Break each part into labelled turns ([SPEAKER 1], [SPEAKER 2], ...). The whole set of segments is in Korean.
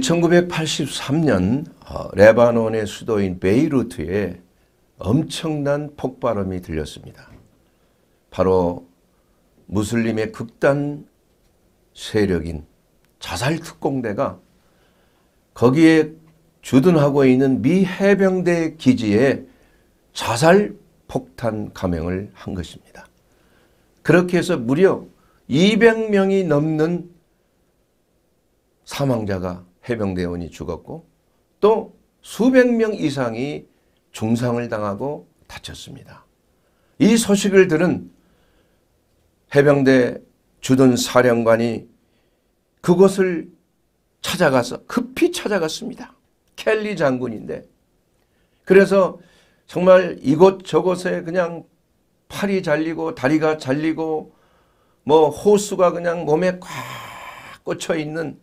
[SPEAKER 1] 1983년 어, 레바논의 수도인 베이루트에 엄청난 폭발음이 들렸습니다. 바로 무슬림의 극단 세력인 자살특공대가 거기에 주둔하고 있는 미 해병대 기지에 자살 폭탄 감행을 한 것입니다. 그렇게 해서 무려 200명이 넘는 사망자가 해병대원이 죽었고 또 수백 명 이상이 중상을 당하고 다쳤습니다. 이 소식을 들은 해병대 주둔 사령관이 그곳을 찾아가서 급히 찾아갔습니다. 켈리 장군인데 그래서 정말 이곳 저곳에 그냥 팔이 잘리고 다리가 잘리고 뭐 호수가 그냥 몸에 꽉 꽂혀 있는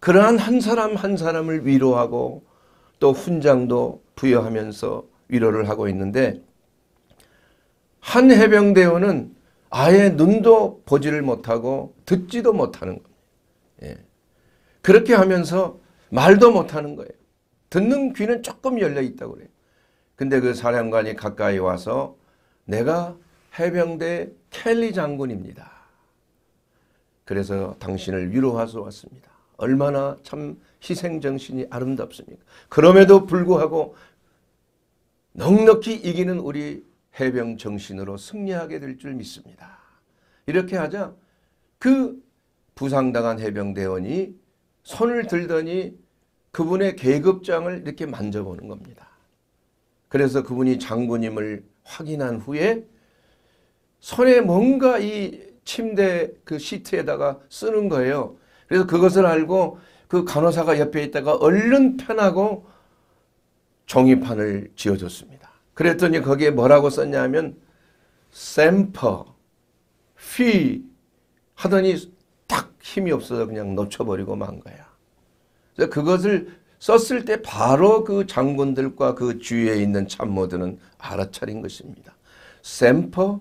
[SPEAKER 1] 그러한 한 사람 한 사람을 위로하고 또 훈장도 부여하면서 위로를 하고 있는데 한 해병대원은 아예 눈도 보지를 못하고 듣지도 못하는 겁니다. 예. 그렇게 하면서 말도 못하는 거예요. 듣는 귀는 조금 열려 있다고 그래요. 근데 그 사령관이 가까이 와서 내가 해병대 켈리 장군입니다. 그래서 당신을 위로하러 왔습니다. 얼마나 참 희생정신이 아름답습니까? 그럼에도 불구하고 넉넉히 이기는 우리 해병 정신으로 승리하게 될 줄 믿습니다. 이렇게 하자 그 부상당한 해병대원이 손을 들더니 그분의 계급장을 이렇게 만져보는 겁니다. 그래서 그분이 장군임을 확인한 후에 손에 뭔가 이 침대 그 시트에다가 쓰는 거예요. 그래서 그것을 알고 그 간호사가 옆에 있다가 얼른 편하고 종이판을 지어줬습니다. 그랬더니 거기에 뭐라고 썼냐면 샘퍼, 피 하더니 딱 힘이 없어서 그냥 놓쳐버리고 만 거야. 그래서 그것을 썼을 때 바로 그 장군들과 그 주위에 있는 참모들은 알아차린 것입니다. 샘퍼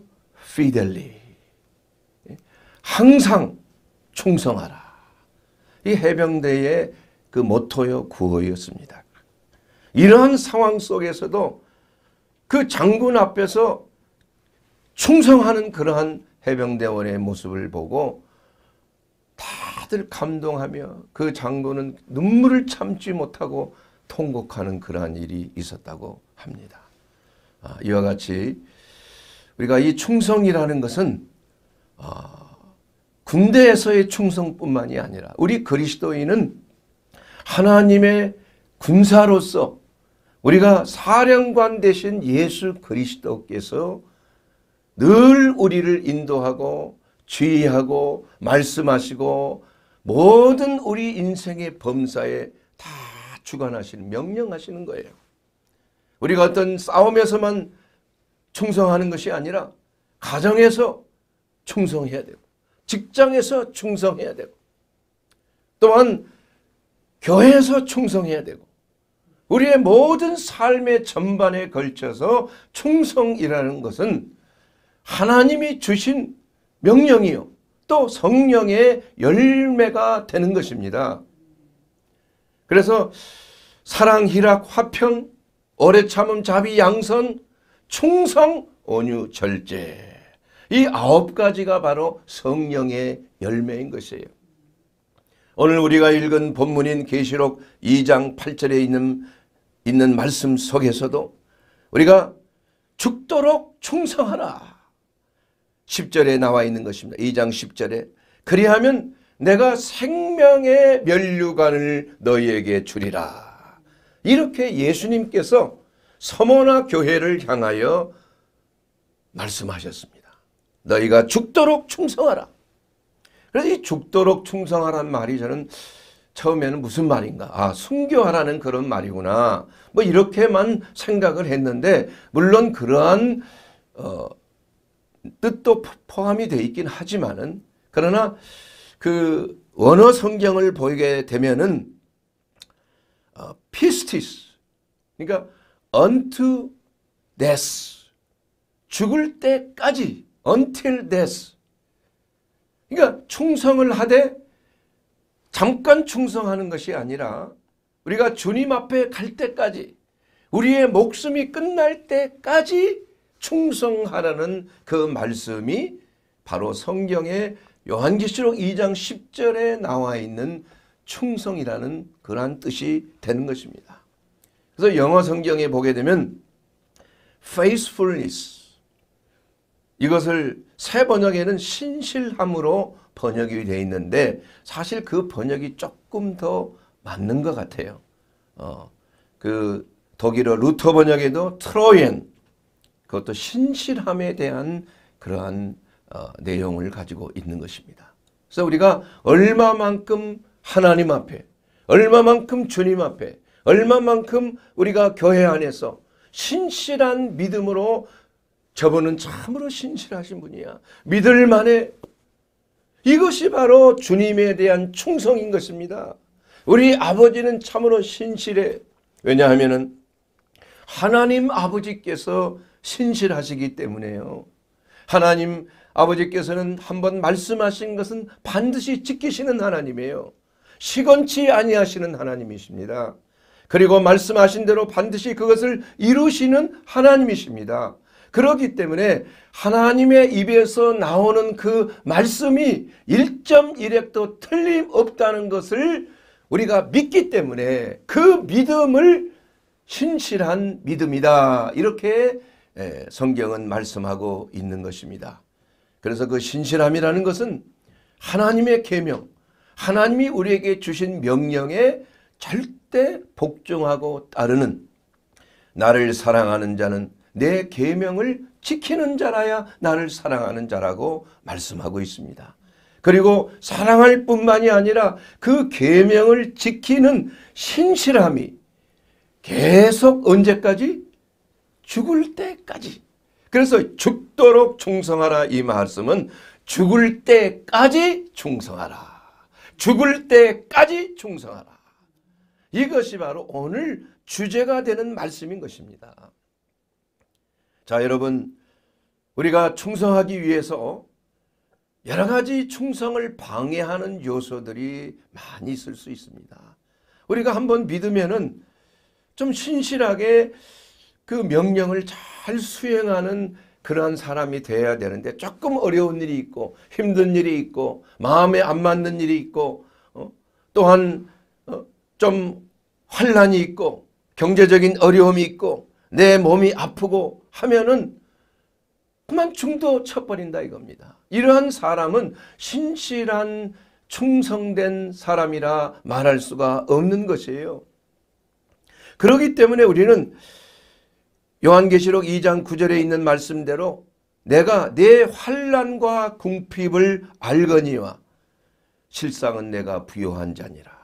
[SPEAKER 1] 피델리 항상 충성하라. 이 해병대의 그 모토요 구호였습니다. 이러한 상황 속에서도 그 장군 앞에서 충성하는 그러한 해병대원의 모습을 보고 다들 감동하며 그 장군은 눈물을 참지 못하고 통곡하는 그러한 일이 있었다고 합니다. 아, 이와 같이 우리가 이 충성이라는 것은 아, 군대에서의 충성뿐만이 아니라 우리 그리스도인은 하나님의 군사로서 우리가 사령관 대신 예수 그리스도께서 늘 우리를 인도하고 주의하고 말씀하시고 모든 우리 인생의 범사에 다 주관하시는 명령하시는 거예요. 우리가 어떤 싸움에서만 충성하는 것이 아니라 가정에서 충성해야 되고 직장에서 충성해야 되고 또한 교회에서 충성해야 되고 우리의 모든 삶의 전반에 걸쳐서 충성이라는 것은 하나님이 주신 명령이요. 또 성령의 열매가 되는 것입니다. 그래서 사랑, 희락, 화평, 오래 참음, 자비, 양선, 충성, 온유, 절제. 이 아홉 가지가 바로 성령의 열매인 것이에요. 오늘 우리가 읽은 본문인 계시록 2장 8절에 있는 있는 말씀 속에서도 우리가 죽도록 충성하라. 10절에 나와 있는 것입니다. 2장 10절에 그리하면 내가 생명의 면류관을 너희에게 주리라. 이렇게 예수님께서 서머나 교회를 향하여 말씀하셨습니다. 너희가 죽도록 충성하라. 그래서 이 죽도록 충성하라 말이 저는 처음에는 무슨 말인가? 아, 순교하라는 그런 말이구나. 뭐 이렇게만 생각을 했는데 물론 그러한 어, 뜻도 포함이 돼 있긴 하지만은 그러나 그 원어 성경을 보게 되면은 어, 피스티스 그러니까 unto death 죽을 때까지 until death. 그러니까 충성을 하되 잠깐 충성하는 것이 아니라 우리가 주님 앞에 갈 때까지 우리의 목숨이 끝날 때까지 충성하라는 그 말씀이 바로 성경의 요한계시록 2장 10절에 나와 있는 충성이라는 그러한 뜻이 되는 것입니다. 그래서 영어 성경에 보게 되면 faithfulness 이것을 새 번역에는 신실함으로 번역이 되어 있는데 사실 그 번역이 조금 더 맞는 것 같아요. 어, 그 독일어 루터 번역에도 트로엔 그것도 신실함에 대한 그러한 어, 내용을 가지고 있는 것입니다. 그래서 우리가 얼마만큼 하나님 앞에 얼마만큼 주님 앞에 얼마만큼 우리가 교회 안에서 신실한 믿음으로 저분은 참으로 신실하신 분이야. 믿을 만해. 이것이 바로 주님에 대한 충성인 것입니다. 우리 아버지는 참으로 신실해. 왜냐하면은 하나님 아버지께서 신실하시기 때문에요. 하나님 아버지께서는 한번 말씀하신 것은 반드시 지키시는 하나님이에요. 시건치 아니하시는 하나님이십니다. 그리고 말씀하신 대로 반드시 그것을 이루시는 하나님이십니다. 그렇기 때문에 하나님의 입에서 나오는 그 말씀이 1.1핵도 틀림없다는 것을 우리가 믿기 때문에 그 믿음을 신실한 믿음이다. 이렇게 예, 성경은 말씀하고 있는 것입니다. 그래서 그 신실함이라는 것은 하나님의 계명, 하나님이 우리에게 주신 명령에 절대 복종하고 따르는 나를 사랑하는 자는 내 계명을 지키는 자라야 나를 사랑하는 자라고 말씀하고 있습니다. 그리고 사랑할 뿐만이 아니라 그 계명을 지키는 신실함이 계속 언제까지? 죽을 때까지. 그래서 죽도록 충성하라 이 말씀은 죽을 때까지 충성하라. 죽을 때까지 충성하라. 이것이 바로 오늘 주제가 되는 말씀인 것입니다. 자, 여러분, 우리가 충성하기 위해서 여러 가지 충성을 방해하는 요소들이 많이 있을 수 있습니다. 우리가 한번 믿으면은 좀 신실하게 그 명령을 잘 수행하는 그러한 사람이 돼야 되는데 조금 어려운 일이 있고 힘든 일이 있고 마음에 안 맞는 일이 있고 어, 또한 어, 좀 환란이 있고 경제적인 어려움이 있고 내 몸이 아프고 하면은 그만 중도 쳐버린다 이겁니다. 이러한 사람은 신실한 충성된 사람이라 말할 수가 없는 것이에요. 그렇기 때문에 우리는 요한계시록 2장 9절에 있는 말씀대로 내가 내 환란과 궁핍을 알거니와 실상은 내가 부요한 자니라.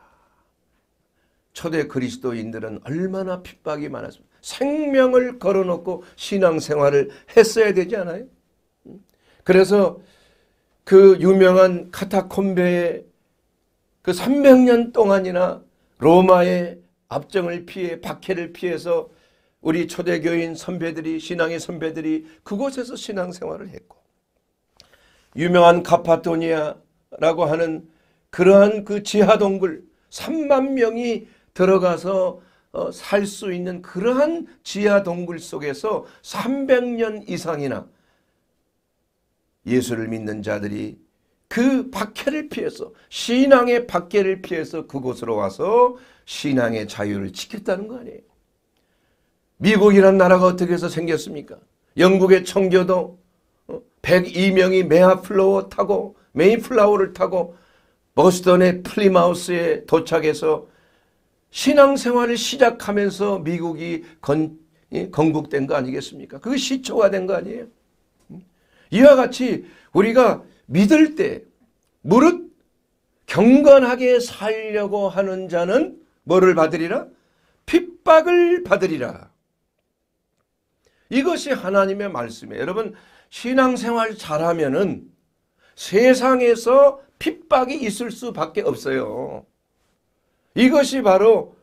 [SPEAKER 1] 초대 그리스도인들은 얼마나 핍박이 많았습니까? 생명을 걸어놓고 신앙생활을 했어야 되지 않아요? 그래서 그 유명한 카타콤베에 그 300년 동안이나 로마의 압정을 피해 박해를 피해서 우리 초대교인 선배들이 신앙의 선배들이 그곳에서 신앙생활을 했고 유명한 카파토니아라고 하는 그러한 그 지하 동굴 3만 명이 들어가서 어, 살 수 있는 그러한 지하 동굴 속에서 300년 이상이나 예수를 믿는 자들이 그 박해를 피해서 신앙의 박해를 피해서 그곳으로 와서 신앙의 자유를 지켰다는 거 아니에요. 미국이란 나라가 어떻게 해서 생겼습니까? 영국의 청교도 102명이 어, 메아플로어 타고 메인플라워를 타고 버스턴의 플리마우스에 도착해서 신앙생활을 시작하면서 미국이 건, 건국된 거 아니겠습니까? 그게 시초가 된 거 아니에요? 이와 같이 우리가 믿을 때 무릇 경건하게 살려고 하는 자는 뭐를 받으리라? 핍박을 받으리라. 이것이 하나님의 말씀이에요. 여러분 신앙생활 잘하면은 세상에서 핍박이 있을 수밖에 없어요. 이것이 바로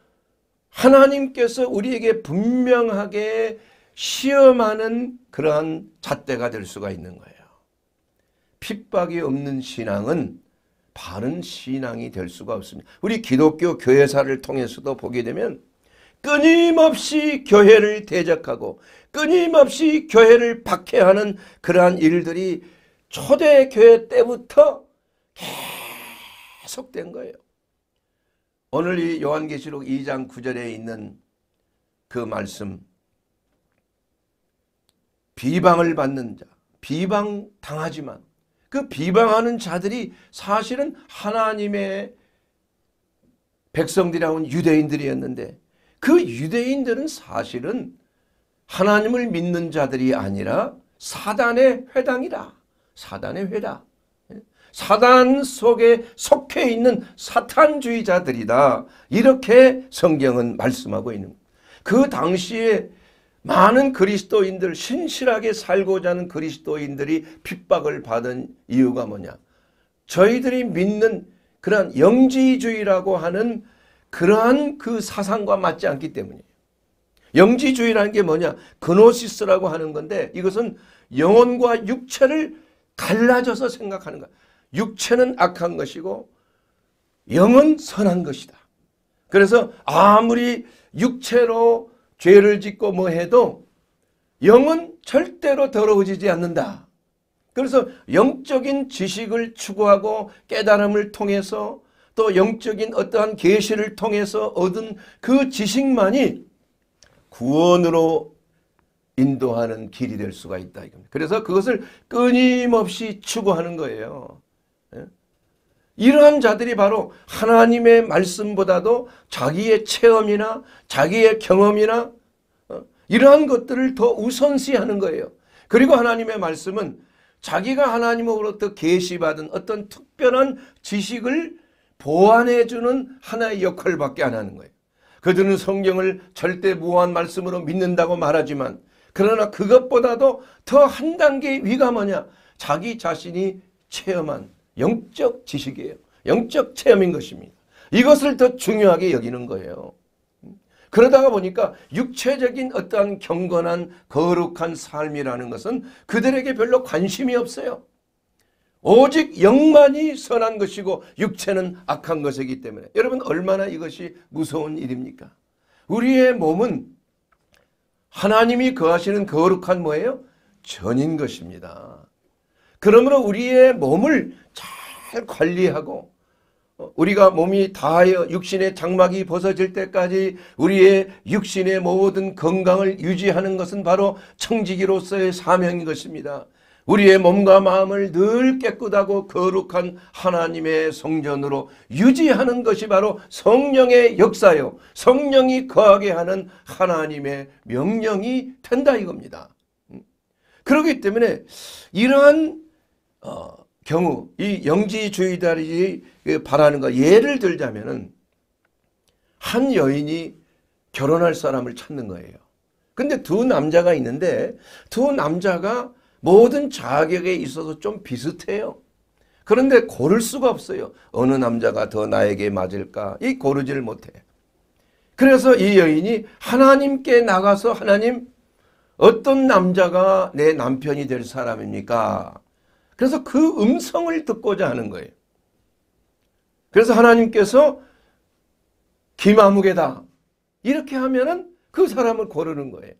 [SPEAKER 1] 하나님께서 우리에게 분명하게 시험하는 그러한 잣대가 될 수가 있는 거예요. 핍박이 없는 신앙은 바른 신앙이 될 수가 없습니다. 우리 기독교 교회사를 통해서도 보게 되면 끊임없이 교회를 대적하고 끊임없이 교회를 박해하는 그러한 일들이 초대교회 때부터 계속된 거예요. 오늘 이 요한계시록 2장 9절에 있는 그 말씀 비방을 받는 자 비방 당하지만 그 비방하는 자들이 사실은 하나님의 백성들이라온 유대인들이었는데 그 유대인들은 사실은 하나님을 믿는 자들이 아니라 사단의 회당이라 사단의 회다. 사단 속에 속해 있는 사탄주의자들이다. 이렇게 성경은 말씀하고 있는 그 당시에 많은 그리스도인들 신실하게 살고자 하는 그리스도인들이 핍박을 받은 이유가 뭐냐. 저희들이 믿는 그러한 영지주의라고 하는 그러한 그 사상과 맞지 않기 때문이에요. 영지주의라는 게 뭐냐? 그노시스라고 하는 건데 이것은 영혼과 육체를 갈라져서 생각하는 거야. 육체는 악한 것이고 영은 선한 것이다. 그래서 아무리 육체로 죄를 짓고 뭐 해도 영은 절대로 더러워지지 않는다. 그래서 영적인 지식을 추구하고 깨달음을 통해서 또 영적인 어떠한 계시를 통해서 얻은 그 지식만이 구원으로 인도하는 길이 될 수가 있다 그래서 그것을 끊임없이 추구하는 거예요. 이러한 자들이 바로 하나님의 말씀보다도 자기의 체험이나 자기의 경험이나 어, 이러한 것들을 더 우선시하는 거예요. 그리고 하나님의 말씀은 자기가 하나님으로부터 계시받은 어떤 특별한 지식을 보완해주는 하나의 역할밖에 안 하는 거예요. 그들은 성경을 절대 무한 말씀으로 믿는다고 말하지만 그러나 그것보다도 더 한 단계 위가 뭐냐? 자기 자신이 체험한 영적 지식이에요. 영적 체험인 것입니다. 이것을 더 중요하게 여기는 거예요. 그러다가 보니까 육체적인 어떠한 경건한 거룩한 삶이라는 것은 그들에게 별로 관심이 없어요. 오직 영만이 선한 것이고 육체는 악한 것이기 때문에 여러분 얼마나 이것이 무서운 일입니까? 우리의 몸은 하나님이 거하시는 거룩한 뭐예요? 전인 것입니다. 그러므로 우리의 몸을 잘 관리하고 어, 우리가 몸이 다하여 육신의 장막이 벗어질 때까지 우리의 육신의 모든 건강을 유지하는 것은 바로 청지기로서의 사명인 것입니다. 우리의 몸과 마음을 늘 깨끗하고 거룩한 하나님의 성전으로 유지하는 것이 바로 성령의 역사요. 성령이 거하게 하는 하나님의 명령이 된다 이겁니다. 음. 그렇기 때문에 이러한 어, 경우 이 영지주의자들이 그 바라는 거 예를 들자면은 한 여인이 결혼할 사람을 찾는 거예요. 근데 두 남자가 있는데 두 남자가 모든 자격에 있어서 좀 비슷해요. 그런데 고를 수가 없어요. 어느 남자가 더 나에게 맞을까? 이 고르지를 못해. 그래서 이 여인이 하나님께 나가서 하나님 어떤 남자가 내 남편이 될 사람입니까? 그래서 그 음성을 듣고자 하는 거예요. 그래서 하나님께서 김아무개다 이렇게 하면은 그 사람을 고르는 거예요.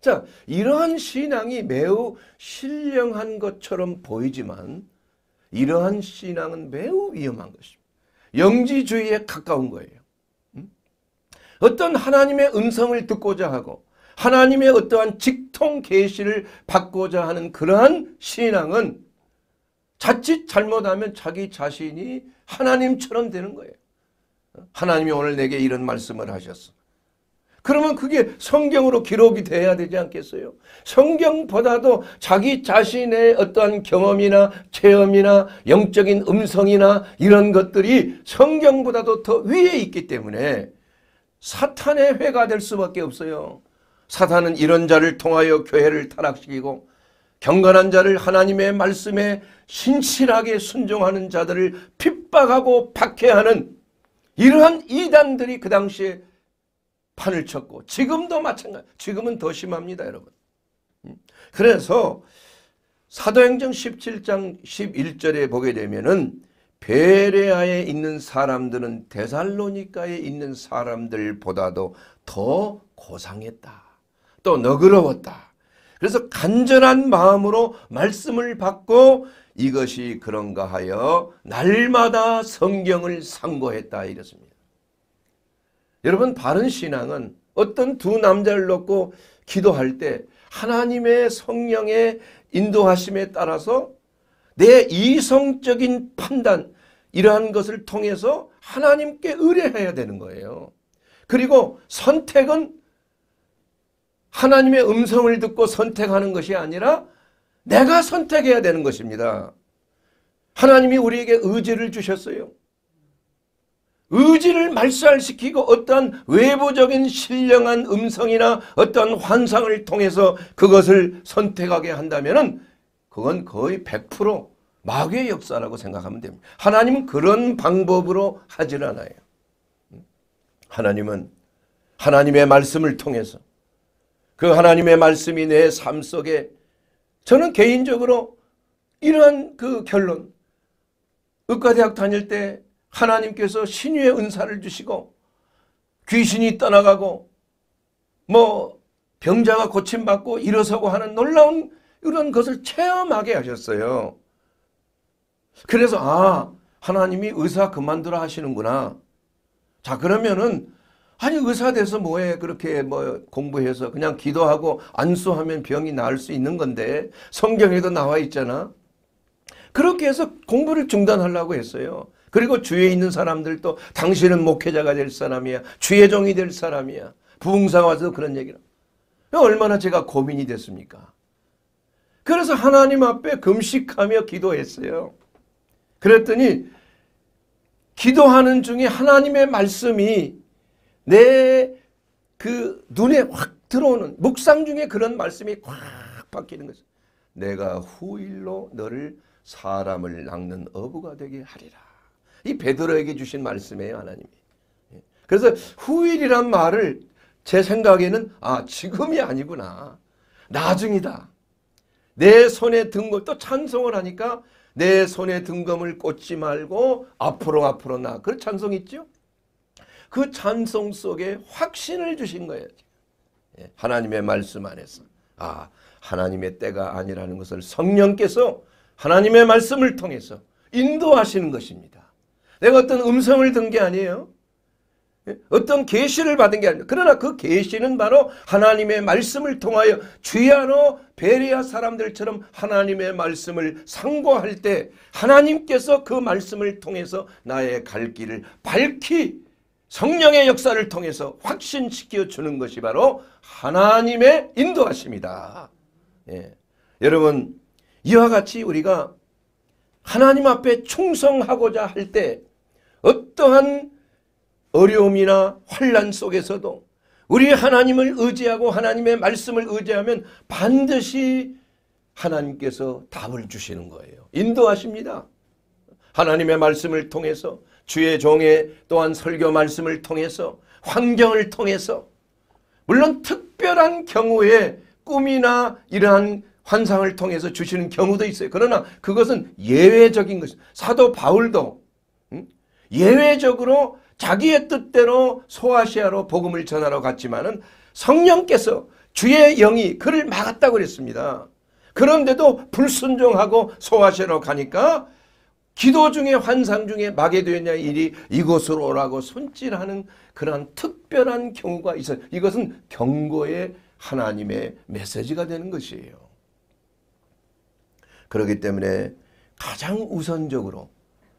[SPEAKER 1] 자, 이러한 신앙이 매우 신령한 것처럼 보이지만 이러한 신앙은 매우 위험한 것입니다. 영지주의에 가까운 거예요. 음? 어떤 하나님의 음성을 듣고자 하고 하나님의 어떠한 직통 계시를 받고자 하는 그러한 신앙은 자칫 잘못하면 자기 자신이 하나님처럼 되는 거예요. 하나님이 오늘 내게 이런 말씀을 하셨어. 그러면 그게 성경으로 기록이 돼야 되지 않겠어요? 성경보다도 자기 자신의 어떠한 경험이나 체험이나 영적인 음성이나 이런 것들이 성경보다도 더 위에 있기 때문에 사탄의 회가 될 수밖에 없어요. 사탄은 이런 자를 통하여 교회를 타락시키고 경건한 자를 하나님의 말씀에 신실하게 순종하는 자들을 핍박하고 박해하는 이러한 이단들이 그 당시에 판을 쳤고 지금도 마찬가지 지금은 더 심합니다 여러분 음? 그래서 사도행정 17장 11절에 보게 되면은 베레아에 있는 사람들은 데살로니카에 있는 사람들보다도 더 고상했다
[SPEAKER 2] 또 너그러웠다
[SPEAKER 1] 그래서 간절한 마음으로 말씀을 받고 이것이 그런가 하여 날마다 성경을 상고했다 이랬습니다. 여러분 바른 신앙은 어떤 두 남자를 놓고 기도할 때 하나님의 성령의 인도하심에 따라서 내 이성적인 판단 이러한 것을 통해서 하나님께 의뢰해야 되는 거예요. 그리고 선택은 하나님의 음성을 듣고 선택하는 것이 아니라 내가 선택해야 되는 것입니다. 하나님이 우리에게 의지를 주셨어요. 의지를 말살시키고 어떠한 외부적인 신령한 음성이나 어떤 환상을 통해서 그것을 선택하게 한다면 그건 거의 100% 마귀의 역사라고 생각하면 됩니다. 하나님은 그런 방법으로 하질 않아요. 음? 하나님은 하나님의 말씀을 통해서 그 하나님의 말씀이 내 삶 속에 저는 개인적으로 이러한 그 결론 의과대학 다닐 때 하나님께서 신유의 은사를 주시고 귀신이 떠나가고 뭐 병자가 고침받고 일어서고 하는 놀라운 이런 것을 체험하게 하셨어요. 그래서 아 하나님이 의사 그만두라 하시는구나. 자 그러면은 아니 의사 돼서 뭐해 그렇게 뭐 공부해서 그냥 기도하고 안수하면 병이 나을 수 있는 건데 성경에도 나와 있잖아. 그렇게 해서 공부를 중단하려고 했어요. 그리고 주위에 있는 사람들도 당신은 목회자가 될 사람이야. 주의 종이 될 사람이야. 부흥사 와서 그런 얘기를. 얼마나 제가 고민이 됐습니까? 그래서 하나님 앞에 금식하며 기도했어요. 그랬더니 기도하는 중에 하나님의 말씀이 내그 눈에 확 들어오는 묵상 중에 그런 말씀이 확 바뀌는 거죠. 내가 후일로 너를 사람을 낚는 어부가 되게 하리라. 이 베드로에게 주신 말씀이에요, 하나님이. 예. 그래서 후일이란 말을 제 생각에는 아, 지금이 아니구나. 나중이다. 내 손에 등검 또 찬송을 하니까 내 손에 등검을 꽂지 말고 앞으로 앞으로 나. 그 찬송 있죠? 그 찬송 속에 확신을 주신 거예요. 예, 하나님의 말씀 안에서. 아, 하나님의 때가 아니라는 것을 성령께서 하나님의 말씀을 통해서 인도하시는 것입니다. 내가 어떤 음성을 든 게 아니에요. 예, 어떤 계시를 받은 게 아니에요. 그러나 그 계시는 바로 하나님의 말씀을 통하여 주야노 베리아 사람들처럼 하나님의 말씀을 상고할 때 하나님께서 그 말씀을 통해서 나의 갈 길을 밝히 성령의 역사를 통해서 확신시켜 주는 것이 바로 하나님의 인도하심이다. 예. 여러분 이와 같이 우리가 하나님 앞에 충성하고자 할 때 어떠한 어려움이나 환란 속에서도 우리 하나님을 의지하고 하나님의 말씀을 의지하면 반드시 하나님께서 답을 주시는 거예요. 인도하십니다. 하나님의 말씀을 통해서 주의 종의 또한 설교 말씀을 통해서 환경을 통해서 물론 특별한 경우에 꿈이나 이러한 환상을 통해서 주시는 경우도 있어요. 그러나 그것은 예외적인 것이죠. 사도 바울도 예외적으로 자기의 뜻대로 소아시아로 복음을 전하러 갔지만은 성령께서 주의 영이 그를 막았다고 그랬습니다. 그런데도 불순종하고 소아시아로 가니까 기도 중에 환상 중에 마게도냐 일이 이곳으로 오라고 손질하는 그러한 특별한 경우가 있어요. 이것은 경고의 하나님의 메시지가 되는 것이에요. 그렇기 때문에 가장 우선적으로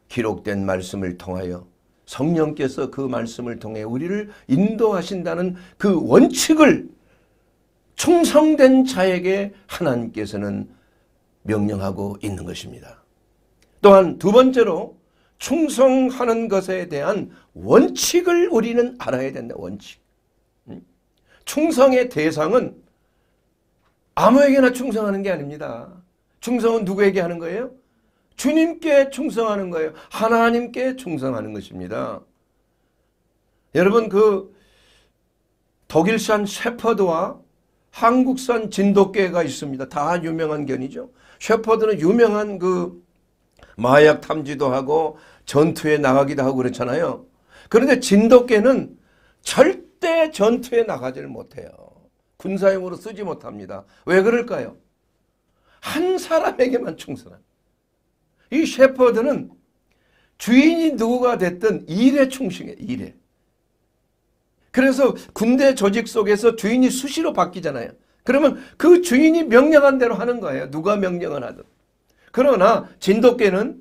[SPEAKER 1] 기록된 말씀을 통하여 성령께서 그 말씀을 통해 우리를 인도하신다는 그 원칙을 충성된 자에게 하나님께서는 명령하고 있는 것입니다. 또한 두 번째로 충성하는 것에 대한 원칙을 우리는 알아야 된다. 원칙. 음? 충성의 대상은 아무에게나 충성하는 게 아닙니다. 충성은 누구에게 하는 거예요? 주님께 충성하는 거예요. 하나님께 충성하는 것입니다. 여러분 그 독일산 셰퍼드와 한국산 진돗개가 있습니다. 다 유명한 견이죠. 셰퍼드는 유명한 그 마약 탐지도 하고 전투에 나가기도 하고 그렇잖아요. 그런데 진돗개는 절대 전투에 나가지를 못해요. 군사용으로 쓰지 못합니다. 왜 그럴까요? 한 사람에게만 충성한이 셰퍼드는 주인이 누구가 됐든 일에 충성해 일에. 그래서 군대 조직 속에서 주인이 수시로 바뀌잖아요. 그러면 그 주인이 명령한 대로 하는 거예요. 누가 명령을 하든. 그러나 진돗개는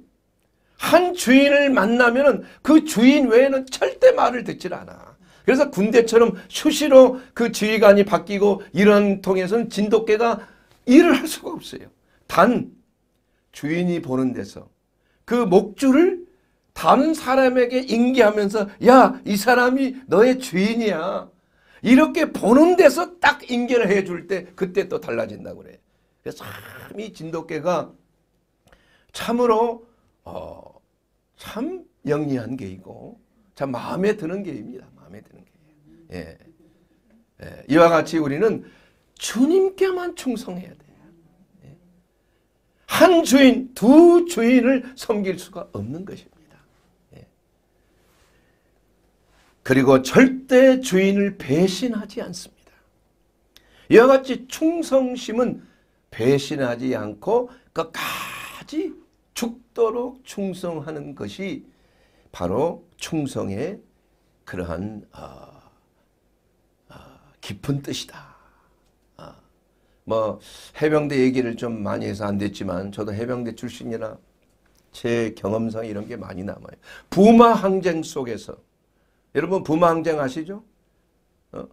[SPEAKER 1] 한 주인을 만나면 그 주인 외에는 절대 말을 듣질 않아. 그래서 군대처럼 수시로 그 지휘관이 바뀌고 이런 통에서는 진돗개가 일을 할 수가 없어요. 단 주인이 보는 데서 그 목줄을 다른 사람에게 인기하면서야이 사람이 너의 주인이야. 이렇게 보는 데서 딱 인계를 해줄 때 그때 또 달라진다고 그래요. 그래서 참 이 진돗개가 참으로 어, 참 영리한 개이고 참 마음에 드는 개입니다. 마음에 드는 개. 예. 예. 이와 같이 우리는 주님께만 충성해야 돼요. 예. 한 주인, 두 주인을 섬길 수가 없는 것입니다. 예. 그리고 절대 주인을 배신하지 않습니다. 이와 같이 충성심은 배신하지 않고 끝까지 죽도록 충성하는 것이 바로 충성의 그러한 어, 어, 깊은 뜻이다. 어, 뭐 해병대 얘기를 좀 많이 해서 안 됐지만 저도 해병대 출신이라 제 경험상 이런 게 많이 남아요. 부마 항쟁 속에서 여러분 부마 항쟁 아시죠? 어?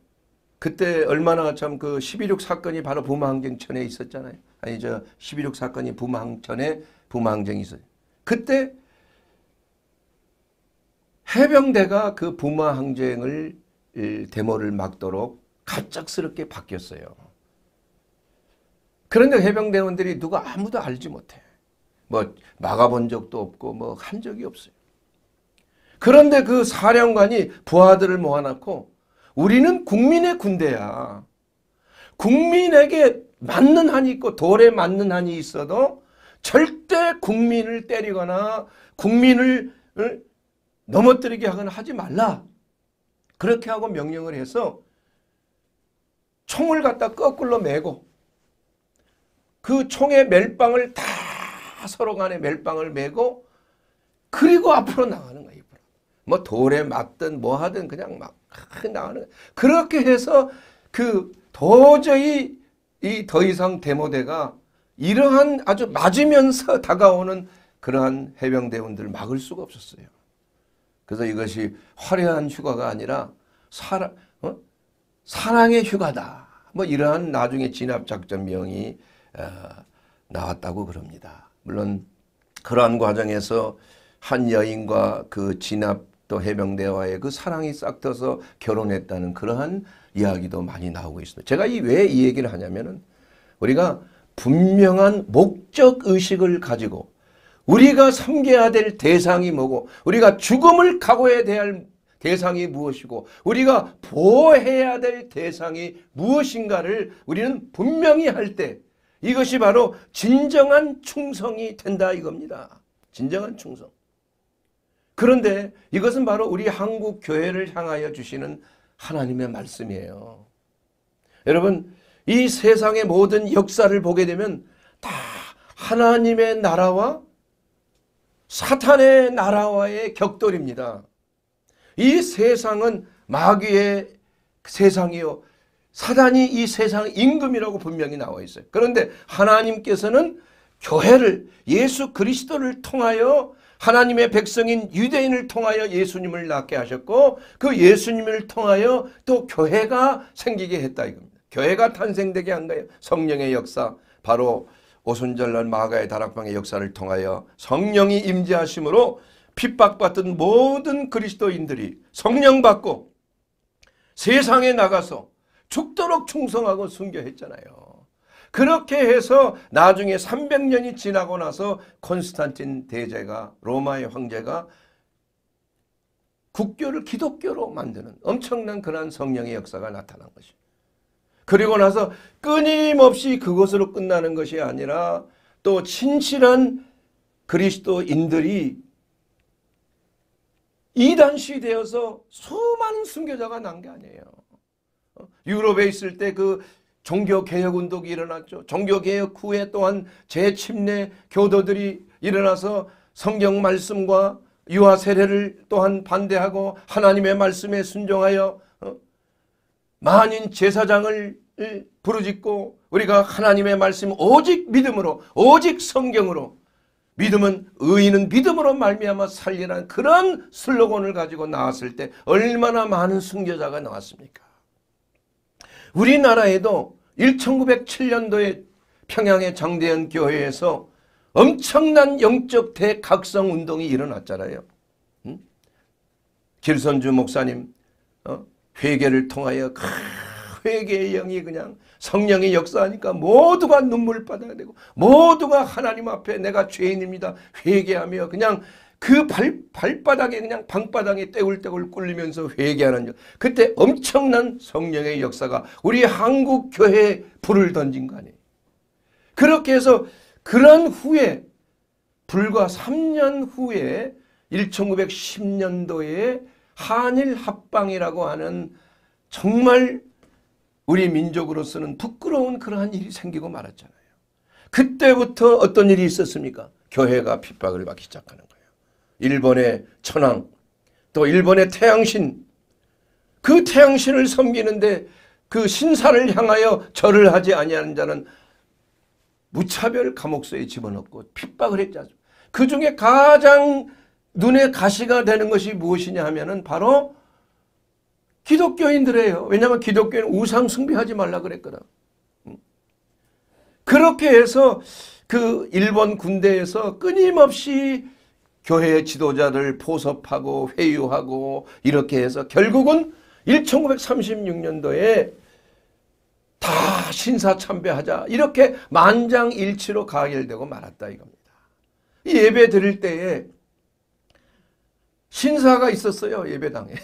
[SPEAKER 1] 그때 얼마나 참 그 12.6 사건이 바로 부마 항쟁 전에 있었잖아요. 아니 저 12.6 사건이 부마 항전에 부마 항쟁이 있어요. 그때 해병대가 그 부마 항쟁을 데모를 막도록 갑작스럽게 바뀌었어요. 그런데 해병대원들이 누가 아무도 알지 못해. 뭐 막아본 적도 없고 뭐 한 적이 없어요. 그런데 그 사령관이 부하들을 모아놓고 우리는 국민의 군대야. 국민에게 맞는 한이 있고 돌에 맞는 한이 있어도 절대 국민을 때리거나 국민을 넘어뜨리게 하거나 하지 말라. 그렇게 하고 명령을 해서 총을 갖다 거꾸로 메고 그 총의 멜빵을 다 서로 간에 멜빵을 메고 그리고 앞으로 나가는 거예요. 뭐 돌에 맞든 뭐 하든 그냥 막 나가는 거야. 그렇게 해서 그 도저히 이 더 이상 데모대가 이러한 아주 맞으면서 다가오는 그러한 해병대원들을 막을 수가 없었어요. 그래서 이것이 화려한 휴가가 아니라 사랑, 어? 사랑의 휴가다. 뭐 이러한 나중에 진압작전명이 어, 나왔다고 그럽니다. 물론 그러한 과정에서 한 여인과 그 진압 또 해병대와의 그 사랑이 싹터서 결혼했다는 그러한 이야기도 많이 나오고 있습니다. 제가 이 왜 이 얘기를 하냐면은 우리가 분명한 목적 의식을 가지고 우리가 섬겨야 될 대상이 뭐고 우리가 죽음을 각오해야 될 대상이 무엇이고 우리가 보호해야 될 대상이 무엇인가를 우리는 분명히 할 때 이것이 바로 진정한 충성이 된다 이겁니다. 진정한 충성. 그런데 이것은 바로 우리 한국 교회를 향하여 주시는 하나님의 말씀이에요. 여러분 이 세상의 모든 역사를 보게 되면 다 하나님의 나라와 사탄의 나라와의 격돌입니다. 이 세상은 마귀의 세상이요. 사단이 이 세상 임금이라고 분명히 나와 있어요. 그런데 하나님께서는 교회를 예수 그리스도를 통하여 하나님의 백성인 유대인을 통하여 예수님을 낳게 하셨고 그 예수님을 통하여 또 교회가 생기게 했다 이겁니다. 교회가 탄생되게 한 거예요. 성령의 역사 바로 오순절날 마가의 다락방의 역사를 통하여 성령이 임재하심으로 핍박받던 모든 그리스도인들이 성령 받고 세상에 나가서 죽도록 충성하고 순교했잖아요. 그렇게 해서 나중에 300년이 지나고 나서 콘스탄틴 대제가 로마의 황제가 국교를 기독교로 만드는 엄청난 그러한 성령의 역사가 나타난 것입니다. 그리고 나서 끊임없이 그것으로 끝나는 것이 아니라 또 친실한 그리스도인들이 이단시 되어서 수많은 순교자가 난 게 아니에요. 어? 유럽에 있을 때 그 종교개혁운동이 일어났죠. 종교개혁 후에 또한 재침례 교도들이 일어나서 성경 말씀과 유아 세례를 또한 반대하고 하나님의 말씀에 순종하여 만인 제사장을 부르짖고 우리가 하나님의 말씀 오직 믿음으로 오직 성경으로 믿음은 의인은 믿음으로 말미암아 살리라는 그런 슬로건을 가지고 나왔을 때 얼마나 많은 순교자가 나왔습니까? 우리나라에도 1907년도에 평양의 장대현 교회에서 엄청난 영적 대각성 운동이 일어났잖아요. 음? 길선주 목사님 어? 회개를 통하여 그 회개의 영이 그냥 성령이 역사하니까 모두가 눈물 받아야 되고 모두가 하나님 앞에 내가 죄인입니다. 회개하며 그냥 그 발, 발바닥에 그냥 방바닥에 떼굴떼굴 굴리면서 회개하는 그때 엄청난 성령의 역사가 우리 한국 교회에 불을 던진 거 아니에요. 그렇게 해서 그런 후에 불과 3년 후에 1910년도에 한일 합방이라고 하는 정말 우리 민족으로서는 부끄러운 그러한 일이 생기고 말았잖아요. 그때부터 어떤 일이 있었습니까? 교회가 핍박을 받기 시작하는 거예요. 일본의 천황, 또 일본의 태양신, 그 태양신을 섬기는데 그 신사를 향하여 절을 하지 아니하는 자는 무차별 감옥소에 집어넣고 핍박을 했죠그 중에 가장 눈에 가시가 되는 것이 무엇이냐 하면은 바로 기독교인들이에요. 왜냐하면 기독교인 우상 숭배하지 말라 그랬거든. 음. 그렇게 해서 그 일본 군대에서 끊임없이 교회 지도자들 포섭하고 회유하고 이렇게 해서 결국은 1936년도에 다 신사참배하자 이렇게 만장일치로 가결되고 말았다 이겁니다. 예배 드릴 때에 신사가 있었어요. 예배당에.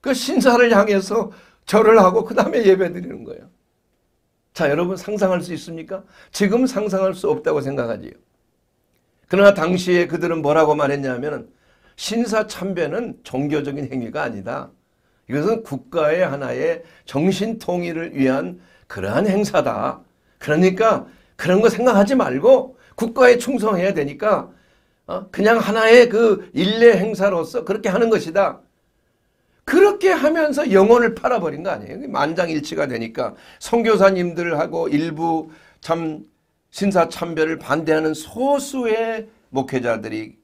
[SPEAKER 1] 그 신사를 향해서 절을 하고 그 다음에 예배 드리는 거예요. 자 여러분 상상할 수 있습니까? 지금 상상할 수 없다고 생각하지요. 그러나 당시에 그들은 뭐라고 말했냐면 신사 참배는 종교적인 행위가 아니다. 이것은 국가의 하나의 정신통일을 위한 그러한 행사다. 그러니까 그런 거 생각하지 말고 국가에 충성해야 되니까 어? 그냥 하나의 그 일례 행사로서 그렇게 하는 것이다. 그렇게 하면서 영혼을 팔아버린 거 아니에요. 만장일치가 되니까 선교사님들하고 일부 참 신사참배를 반대하는 소수의 목회자들이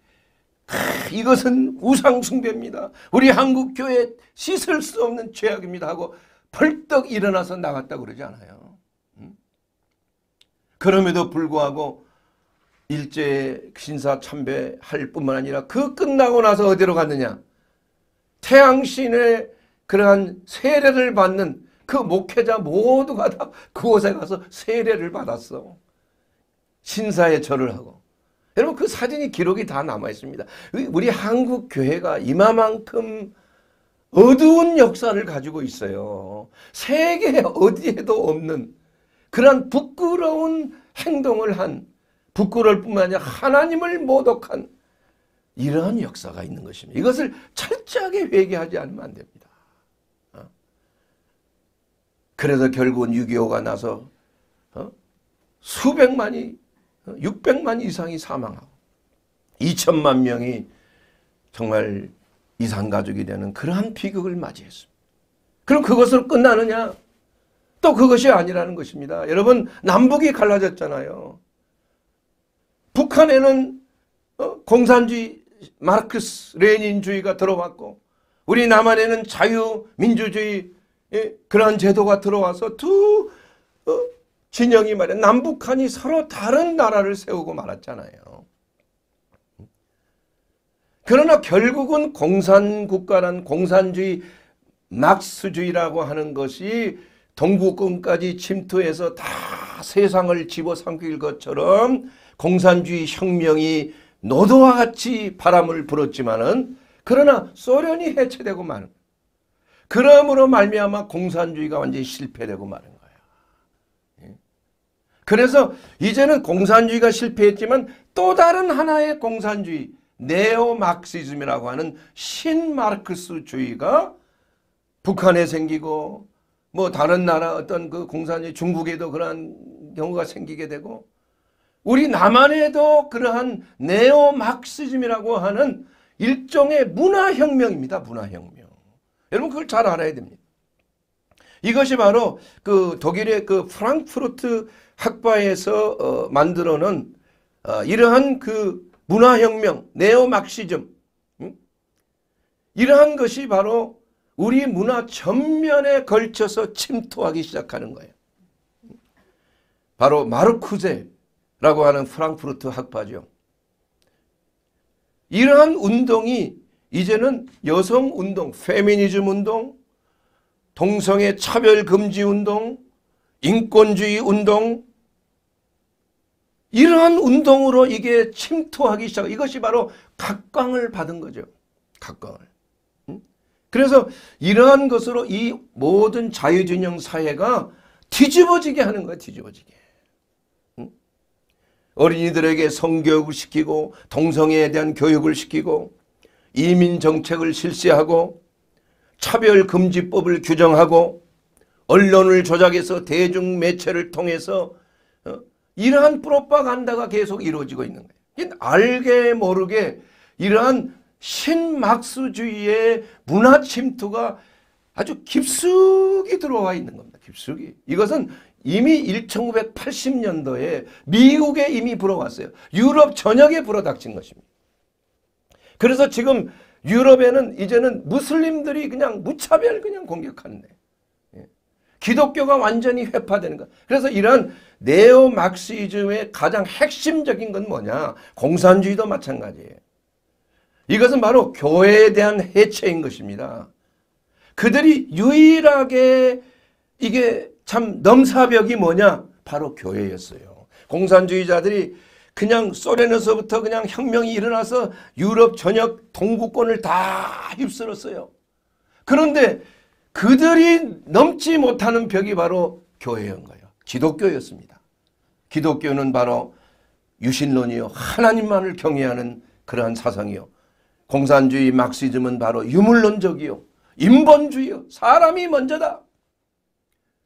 [SPEAKER 1] 이것은 우상숭배입니다. 우리 한국교회 씻을 수 없는 죄악입니다 하고 벌떡 일어나서 나갔다 그러지 않아요. 그럼에도 불구하고 일제 신사 참배할 뿐만 아니라 그 끝나고 나서 어디로 갔느냐? 태양신의 그러한 세례를 받는 그 목회자 모두가 다 그곳에 가서 세례를 받았어. 신사에 절을 하고. 여러분 그 사진이 기록이 다 남아 있습니다. 우리 한국 교회가 이마만큼 어두운 역사를 가지고 있어요. 세계 어디에도 없는 그런 부끄러운 행동을 한 부끄러울 뿐만 아니라 하나님을 모독한 이러한 역사가 있는 것입니다. 이것을 철저하게 회개하지 않으면 안 됩니다. 어? 그래서 결국은 6.25가 나서 어? 수백만이 600만 어? 이상이 사망하고 2천만 명이 정말 이산가족이 되는 그러한 비극을 맞이했습니다. 그럼 그것으로 끝나느냐? 또 그것이 아니라는 것입니다. 여러분 남북이 갈라졌잖아요. 북한에는 어, 공산주의, 마르크스, 레닌주의가 들어왔고 우리 남한에는 자유민주주의 예, 그러한 제도가 들어와서 두 어, 진영이 말이야 남북한이 서로 다른 나라를 세우고 말았잖아요. 그러나 결국은 공산국가란 공산주의 막스주의라고 하는 것이 동구권까지 침투해서 다 세상을 집어삼킬 것처럼 공산주의 혁명이 노도와 같이 바람을 불었지만은 그러나 소련이 해체되고 마는 그러므로 말미암아 공산주의가 완전히 실패되고 마는 거야. 예? 그래서 이제는 공산주의가 실패했지만 또 다른 하나의 공산주의 네오마크시즘이라고 하는 신마르크스주의가 북한에 생기고 뭐 다른 나라 어떤 그 공산주의 중국에도 그러한 경우가 생기게 되고 우리 남한에도 그러한 네오 막시즘이라고 하는 일종의 문화혁명입니다. 문화혁명. 여러분 그걸 잘 알아야 됩니다. 이것이 바로 그 독일의 그 프랑크푸르트 학파에서 어 만들어 놓은 어 이러한 그 문화혁명, 네오 막시즘 음? 이러한 것이 바로 우리 문화 전면에 걸쳐서 침투하기 시작하는 거예요. 바로 마르쿠제라고 하는 프랑크푸르트 학파죠. 이러한 운동이 이제는 여성 운동, 페미니즘 운동, 동성애 차별 금지 운동, 인권주의 운동 이러한 운동으로 이게 침투하기 시작. 이것이 바로 각광을 받은 거죠. 각광을. 그래서 이러한 것으로 이 모든 자유균형 사회가 뒤집어지게 하는 거야 뒤집어지게. 응? 어린이들에게 성교육을 시키고 동성애에 대한 교육을 시키고 이민 정책을 실시하고 차별금지법을 규정하고 언론을 조작해서 대중매체를 통해서 어? 이러한 프로파간다가 계속 이루어지고 있는 거예요. 알게 모르게 이러한 신막수주의의 문화 침투가 아주 깊숙이 들어와 있는 겁니다. 깊숙이. 이것은 이미 1980년도에 미국에 이미 불어왔어요. 유럽 전역에 불어닥친 것입니다. 그래서 지금 유럽에는 이제는 무슬림들이 그냥 무차별 그냥 공격하는 예. 기독교가 완전히 회파되는 것. 그래서 이런 네오막시즘의 가장 핵심적인 건 뭐냐. 공산주의도 마찬가지예요. 이것은 바로 교회에 대한 해체인 것입니다. 그들이 유일하게 이게 참 넘사벽이 뭐냐? 바로 교회였어요. 공산주의자들이 그냥 소련에서부터 그냥 혁명이 일어나서 유럽 전역 동구권을 다 휩쓸었어요. 그런데 그들이 넘지 못하는 벽이 바로 교회인 거예요. 기독교였습니다. 기독교는 바로 유신론이요. 하나님만을 경외하는 그러한 사상이요. 공산주의 막시즘은 바로 유물론적이요. 인본주의요. 사람이 먼저다.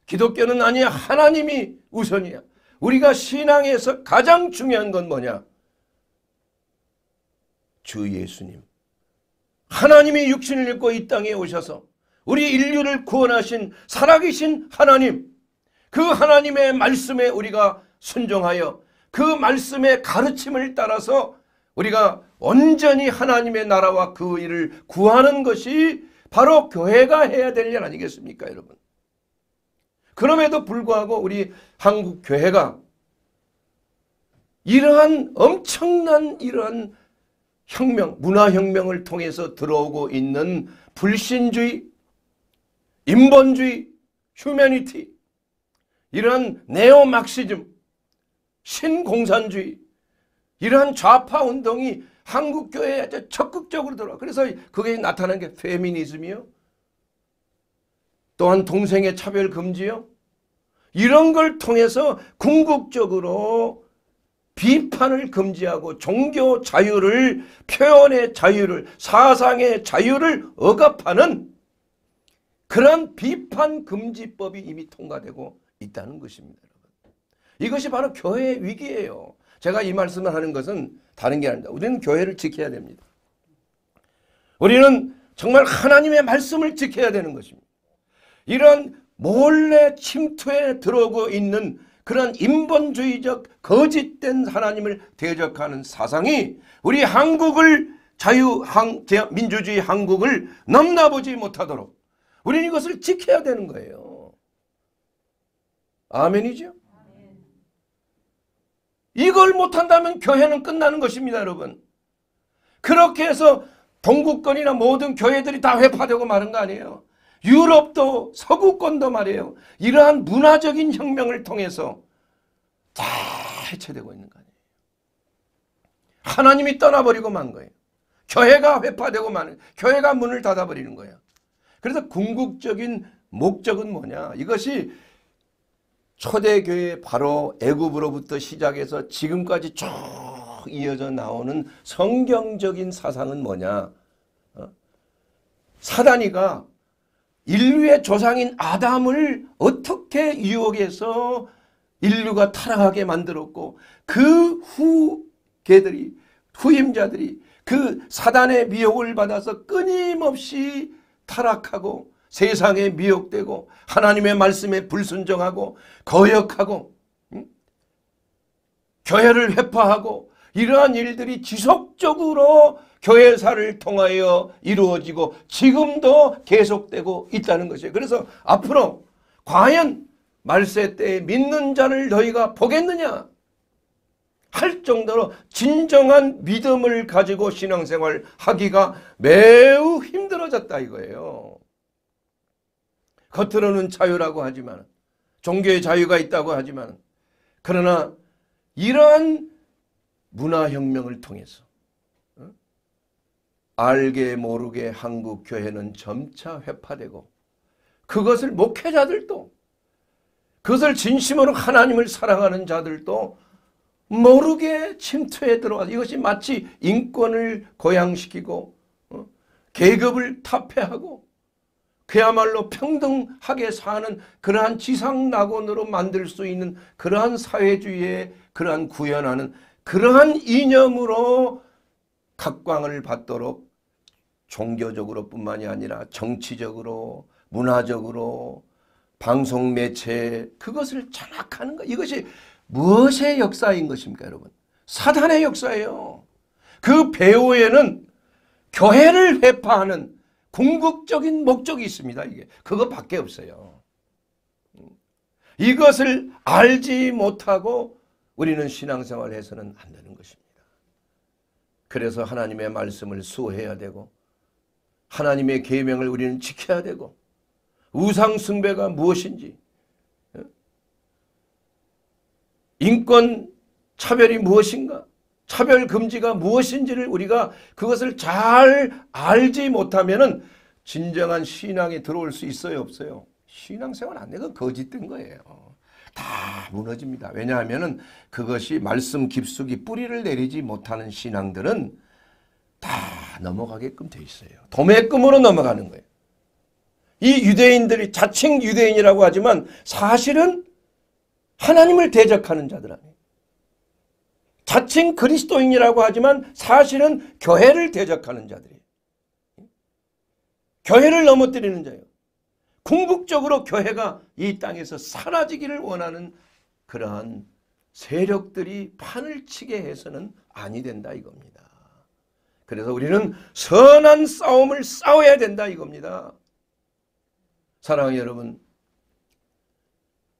[SPEAKER 1] 기독교는 아니야. 하나님이 우선이야. 우리가 신앙에서 가장 중요한 건 뭐냐? 주 예수님. 하나님이 육신을 입고 이 땅에 오셔서 우리 인류를 구원하신 살아계신 하나님. 그 하나님의 말씀에 우리가 순종하여 그 말씀의 가르침을 따라서 우리가 온전히 하나님의 나라와 그 일을 구하는 것이 바로 교회가 해야 될 일 아니겠습니까 여러분. 그럼에도 불구하고 우리 한국 교회가 이러한 엄청난 이러한 혁명, 문화혁명을 통해서 들어오고 있는 불신주의, 인본주의, 휴머니티, 이러한 네오막시즘, 신공산주의, 이러한 좌파운동이 한국 교회에 아주 적극적으로 들어. 그래서 그게 나타난 게 페미니즘이요. 또한 동생의 차별 금지요. 이런 걸 통해서 궁극적으로 비판을 금지하고 종교 자유를 표현의 자유를 사상의 자유를 억압하는 그런 비판 금지법이 이미 통과되고 있다는 것입니다. 이것이 바로 교회의 위기예요. 제가 이 말씀을 하는 것은 다른 게 아닙니다. 우리는 교회를 지켜야 됩니다. 우리는 정말 하나님의 말씀을 지켜야 되는 것입니다. 이런 몰래 침투에 들어오고 있는 그런 인본주의적 거짓된 하나님을 대적하는 사상이 우리 한국을 자유 항, 민주주의 한국을 넘나보지 못하도록 우리는 이것을 지켜야 되는 거예요. 아멘이죠? 이걸 못한다면 교회는 끝나는 것입니다 여러분. 그렇게 해서 동구권이나 모든 교회들이 다 회파되고 마는거 아니에요. 유럽도 서구권도 말이에요. 이러한 문화적인 혁명을 통해서 다 해체되고 있는 거 아니에요. 하나님이 떠나버리고 만 거예요. 교회가 회파되고 마는 교회가 문을 닫아버리는 거예요. 그래서 궁극적인 목적은 뭐냐. 이것이 초대교회 바로 애굽으로부터 시작해서 지금까지 쭉 이어져 나오는 성경적인 사상은 뭐냐? 어? 사단이가 인류의 조상인 아담을 어떻게 유혹해서 인류가 타락하게 만들었고 그 후계들이 후임자들이 그 사단의 미혹을 받아서 끊임없이 타락하고 세상에 미혹되고 하나님의 말씀에 불순종하고 거역하고 음? 교회를 회파하고 이러한 일들이 지속적으로 교회사를 통하여 이루어지고 지금도 계속되고 있다는 것이에요. 그래서 앞으로 과연 말세 때 믿는 자를 너희가 보겠느냐? 할 정도로 진정한 믿음을 가지고 신앙생활 하기가 매우 힘들어졌다 이거예요. 겉으로는 자유라고 하지만 종교의 자유가 있다고 하지만 그러나 이러한 문화혁명을 통해서 어? 알게 모르게 한국 교회는 점차 회파되고 그것을 목회자들도 그것을 진심으로 하나님을 사랑하는 자들도 모르게 침투에 들어가서 이것이 마치 인권을 고양시키고 어? 계급을 타폐하고 그야말로 평등하게 사는 그러한 지상낙원으로 만들 수 있는 그러한 사회주의에 그러한 구현하는 그러한 이념으로 각광을 받도록 종교적으로 뿐만이 아니라 정치적으로 문화적으로 방송 매체 그것을 장악하는 것 이것이 무엇의 역사인 것입니까 여러분 사단의 역사예요 그 배후에는 교회를 회파하는 궁극적인 목적이 있습니다. 이게 그것밖에 없어요. 이것을 알지 못하고 우리는 신앙생활 해서는 안 되는 것입니다. 그래서 하나님의 말씀을 수호해야 되고 하나님의 계명을 우리는 지켜야 되고 우상 숭배가 무엇인지 인권 차별이 무엇인가 차별 금지가 무엇인지를 우리가 그것을 잘 알지 못하면은 진정한 신앙에 들어올 수 있어요 없어요? 신앙생활 안 되고 거짓된 거예요. 다 무너집니다. 왜냐하면은 그것이 말씀 깊숙이 뿌리를 내리지 못하는 신앙들은 다 넘어가게끔 돼 있어요. 도매금으로 넘어가는 거예요. 이 유대인들이 자칭 유대인이라고 하지만 사실은 하나님을 대적하는 자들 아니에요. 자칭 그리스도인이라고 하지만 사실은 교회를 대적하는 자들이에요. 교회를 넘어뜨리는 자예요. 궁극적으로 교회가 이 땅에서 사라지기를 원하는 그러한 세력들이 판을 치게 해서는 아니 된다 이겁니다. 그래서 우리는 선한 싸움을 싸워야 된다 이겁니다. 사랑하는 여러분,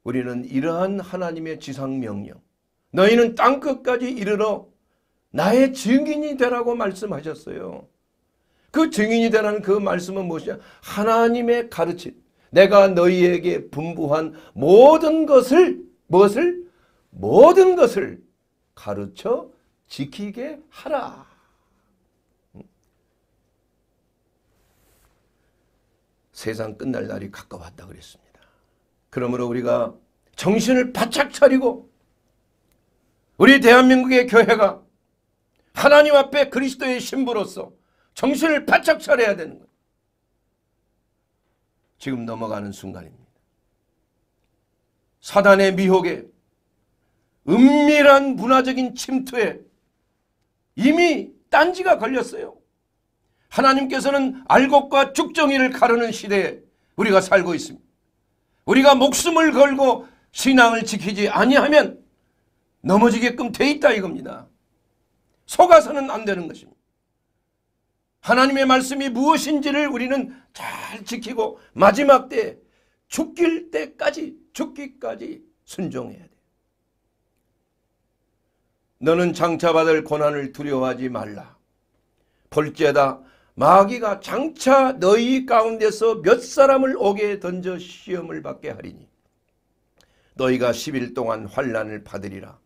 [SPEAKER 1] 우리는 이러한 하나님의 지상 명령, 너희는 땅끝까지 이르러 나의 증인이 되라고 말씀하셨어요. 그 증인이 되라는 그 말씀은 무엇이냐? 하나님의 가르침. 내가 너희에게 분부한 모든 것을 무엇을 모든 것을 가르쳐 지키게 하라. 세상 끝날 날이 가까웠다 그랬습니다. 그러므로 우리가 정신을 바짝 차리고 우리 대한민국의 교회가 하나님 앞에 그리스도의 신부로서 정신을 바짝 차려야 되는 거예요. 지금 넘어가는 순간입니다. 사단의 미혹에 은밀한 문화적인 침투에 이미 딴지가 걸렸어요. 하나님께서는 알곡과 죽정이를 가르는 시대에 우리가 살고 있습니다. 우리가 목숨을 걸고 신앙을 지키지 아니하면 넘어지게끔 돼 있다 이겁니다. 속아서는 안 되는 것입니다. 하나님의 말씀이 무엇인지를 우리는 잘 지키고 마지막 때 죽길 때까지 죽기까지 순종해야 돼. 너는 장차받을 고난을 두려워하지 말라. 볼지다 마귀가 장차 너희 가운데서 몇 사람을 오게 던져 시험을 받게 하리니 너희가 10일 동안 환란을 받으리라.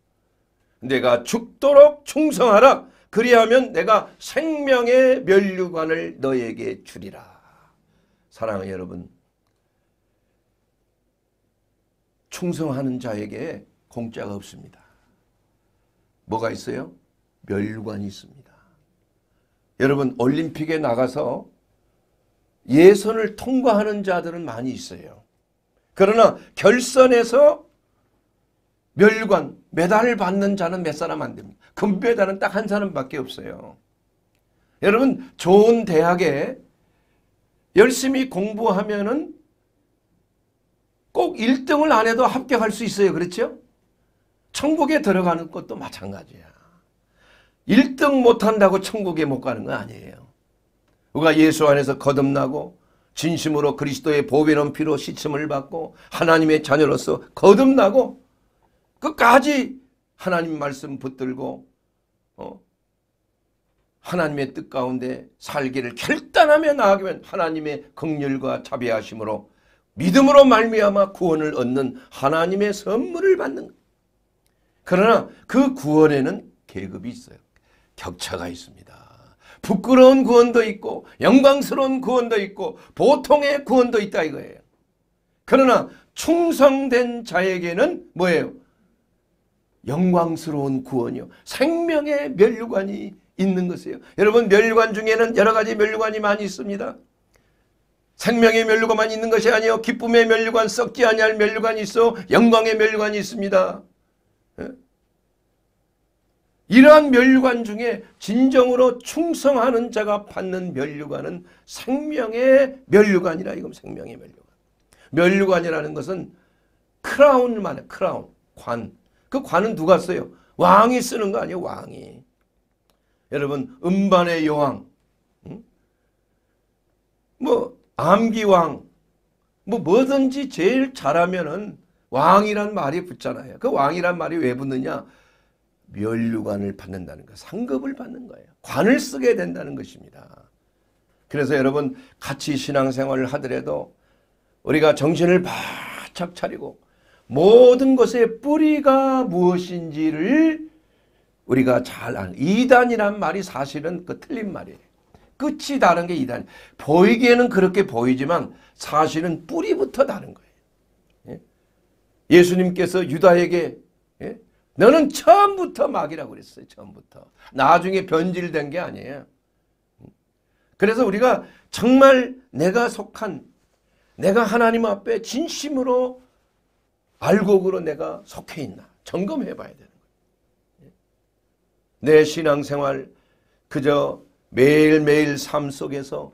[SPEAKER 1] 내가 죽도록 충성하라. 그리하면 내가 생명의 면류관을 너에게 주리라. 사랑하는 여러분. 충성하는 자에게 공짜가 없습니다. 뭐가 있어요? 멸관이 있습니다. 여러분 올림픽에 나가서 예선을 통과하는 자들은 많이 있어요. 그러나 결선에서 멸관 메달을 받는 자는 몇 사람 안 됩니다. 금메달은 딱 한 사람밖에 없어요. 여러분 좋은 대학에 열심히 공부하면은 꼭 1등을 안 해도 합격할 수 있어요. 그렇죠? 천국에 들어가는 것도 마찬가지야. 1등 못한다고 천국에 못 가는 거 아니에요. 우리가 예수 안에서 거듭나고 진심으로 그리스도의 보배는 피로 시침을 받고 하나님의 자녀로서 거듭나고 끝까지 하나님 말씀 붙들고 어? 하나님의 뜻 가운데 살기를 결단하며 나아가면 하나님의 긍휼과 자비하심으로 믿음으로 말미암아 구원을 얻는 하나님의 선물을 받는 것. 그러나 그 구원에는 계급이 있어요. 격차가 있습니다. 부끄러운 구원도 있고 영광스러운 구원도 있고 보통의 구원도 있다 이거예요. 그러나 충성된 자에게는 뭐예요? 영광스러운 구원이요. 생명의 멸류관이 있는 것이에요. 여러분 멸류관 중에는 여러 가지 멸류관이 많이 있습니다. 생명의 멸류관만 있는 것이 아니요 기쁨의 멸류관, 썩지 아니할 멸류관이 있어 영광의 멸류관이 있습니다. 예? 이러한 멸류관 중에 진정으로 충성하는 자가 받는 멸류관은 생명의 멸류관이라 이건 생명의 멸류관. 멸류관이라는 것은 크라운만의 크라운, 관, 그 관은 누가 써요? 왕이 쓰는 거 아니에요? 왕이. 여러분 음반의 여왕, 응? 뭐 암기왕, 뭐 뭐든지 제일 잘하면은 왕이란 말이 붙잖아요. 그 왕이란 말이 왜 붙느냐? 멸류관을 받는다는 거, 상급을 받는 거예요. 관을 쓰게 된다는 것입니다. 그래서 여러분 같이 신앙생활을 하더라도 우리가 정신을 바짝 차리고 모든 것의 뿌리가 무엇인지를 우리가 잘 아는 이단이란 말이 사실은 그 틀린 말이에요. 끝이 다른 게 이단. 보이기에는 그렇게 보이지만 사실은 뿌리부터 다른 거예요. 예? 수님께서 유다에게 예? 너는 처음부터 막이라고 그랬어요. 처음부터. 나중에 변질된 게 아니에요. 그래서 우리가 정말 내가 속한 내가 하나님 앞에 진심으로 알곡으로 내가 속해 있나 점검해 봐야 되는 거예요. 예? 내 신앙생활 그저 매일매일 삶 속에서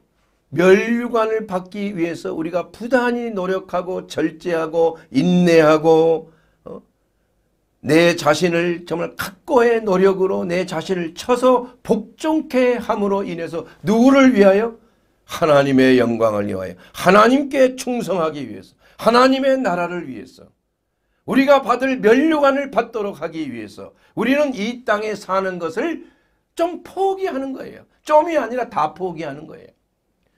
[SPEAKER 1] 멸류관을 받기 위해서 우리가 부단히 노력하고 절제하고 인내하고 어? 내 자신을 정말 각고의 노력으로 내 자신을 쳐서 복종케 함으로 인해서 누구를 위하여? 하나님의 영광을 위하여 하나님께 충성하기 위해서 하나님의 나라를 위해서 우리가 받을 면류관을 받도록 하기 위해서 우리는 이 땅에 사는 것을 좀 포기하는 거예요. 좀이 아니라 다 포기하는 거예요.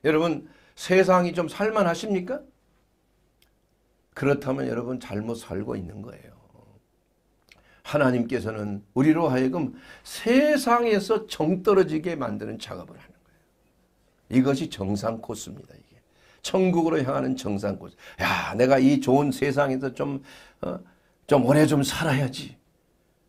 [SPEAKER 1] 여러분 세상이 좀 살만하십니까? 그렇다면 여러분 잘못 살고 있는 거예요. 하나님께서는 우리로 하여금 세상에서 정떨어지게 만드는 작업을 하는 거예요. 이것이 정상 코스입니다. 이게. 천국으로 향하는 정상고지. 야, 내가 이 좋은 세상에서 좀, 어, 좀 오래 좀 살아야지.